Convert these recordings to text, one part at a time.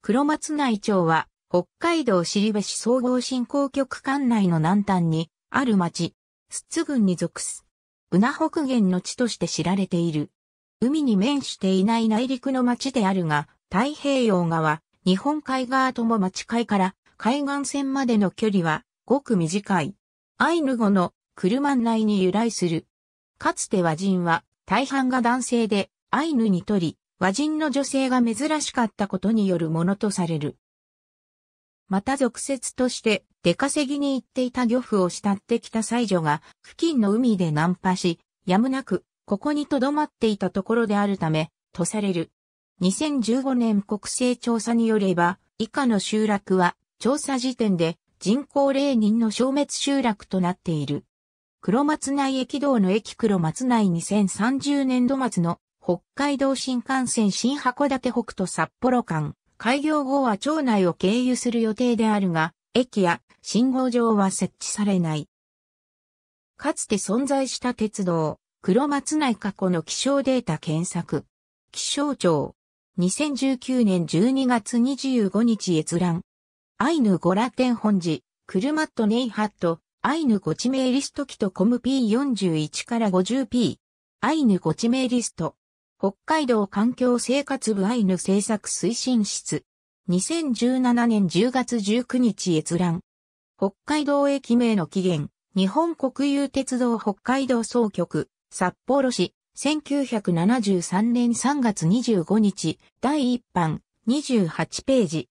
黒松内町は、北海道尻部市総合振興局管内の南端に、ある町、ス津郡に属す。宇那北原の地として知られている。海に面していない内陸の町であるが、太平洋側、日本海側とも町海から海岸線までの距離はごく短い。アイヌ語の車内に由来する。かつて和人は大半が男性でアイヌにとり、和人の女性が珍しかったことによるものとされる。また俗説として、出稼ぎに行っていた漁夫を慕ってきた妻女が、付近の海で難破し、やむなく、ここに留まっていたところであるため、とされる。2015年国勢調査によれば、以下の集落は、調査時点で、人口霊人の消滅集落となっている。黒松内駅道の駅黒松内2030年度末の北海道新幹線新函館北と札幌間、開業後は町内を経由する予定であるが、駅や信号場は設置されない。かつて存在した鉄道、黒松内過去の気象データ検索。気象庁。2019年12月25日閲覧。アイヌゴラテン本寺、クルマットネイハット、アイヌゴチメイリスト機とコム P41 から 50P。アイヌゴチメイリスト。北海道環境生活部アイヌ政策推進室。2017年10月19日閲覧。北海道駅名の起源。日本国有鉄道北海道総局、札幌市、1973年3月25日、第1版、28ページ。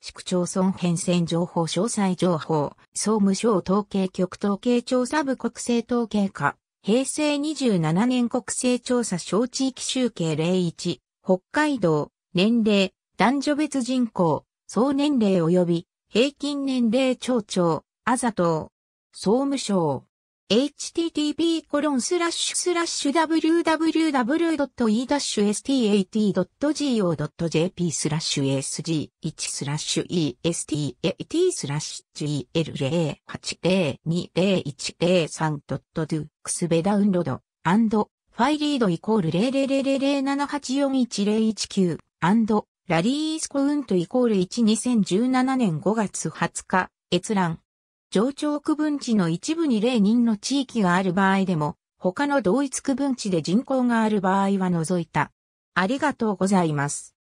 市区町村編成情報詳細情報、総務省統計局統計調査部国政統計課。平成27年国勢調査小地域集計01、北海道、年齢、男女別人口、総年齢及び平均年齢町長、あざと総務省。http://www.e-stat.go.jp スラッシュ sg1 スラッシュ estat スラッシュ g l 0 8 0 2 0 1 0 3 d o クスベダウンロードファイリードイコール00007841019ラリースコウントイコール12017年5月20日閲覧上長区分地の一部に例人の地域がある場合でも、他の同一区分地で人口がある場合は除いた。ありがとうございます。